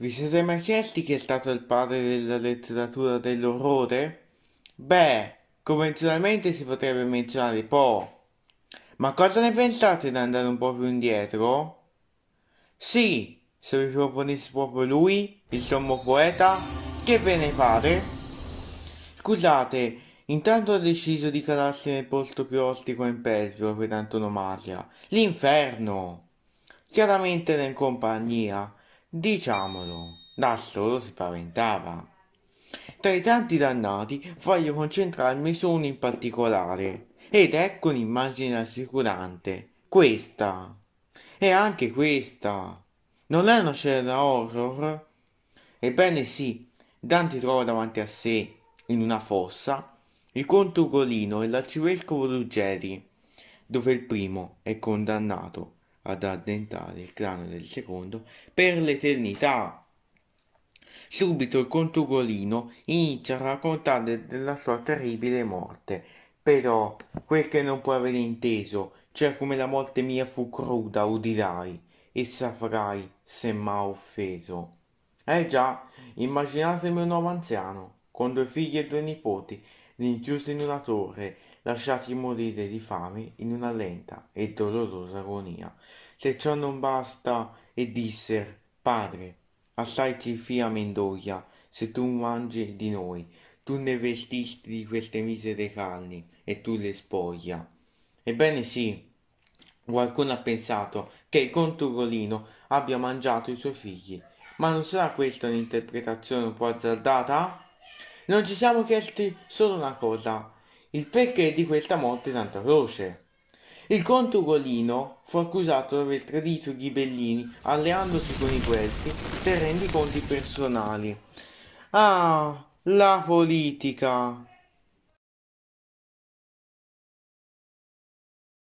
Vi siete mai chiesti chi è stato il padre della letteratura dell'orrore? Beh, convenzionalmente si potrebbe menzionare Poe. Ma cosa ne pensate di andare un po' più indietro? Sì, se vi proponessi proprio lui, il sommo poeta, che ve ne pare? Scusate, intanto ho deciso di calarsi nel posto più ostico e impervio per antonomasia, l'inferno. Chiaramente era in compagnia, Diciamolo, da solo si paventava. Tra i tanti dannati voglio concentrarmi su uno in particolare, ed ecco un'immagine rassicurante. Questa. E anche questa. Non è una scena horror? Ebbene sì, Dante trova davanti a sé, in una fossa, il conte Ugolino e l'arcivescovo Ruggeri, dove il primo è condannato ad addentare il cranio del secondo per l'eternità. Subito il contugolino inizia a raccontare della sua terribile morte, però quel che non può aver inteso, cioè come la morte mia fu cruda, udirai e saprai se m'ha offeso. Eh già, immaginatemi un uomo anziano con due figli e due nipoti, rinchiusi in una torre, lasciati morire di fame in una lenta e dolorosa agonia. Se ciò non basta, e disser, Padre, assai ci fia mendoia, se tu mangi di noi, tu ne vestisti di queste misere carni, e tu le spoglia. Ebbene sì, qualcuno ha pensato che il contugolino abbia mangiato i suoi figli, ma non sarà questa un'interpretazione un po' azzardata? non ci siamo chiesti solo una cosa, il perché di questa morte tanto croce. Il conte Ugolino fu accusato di aver tradito i ghibellini alleandosi con i guelfi per rendiconti personali. Ah, la politica!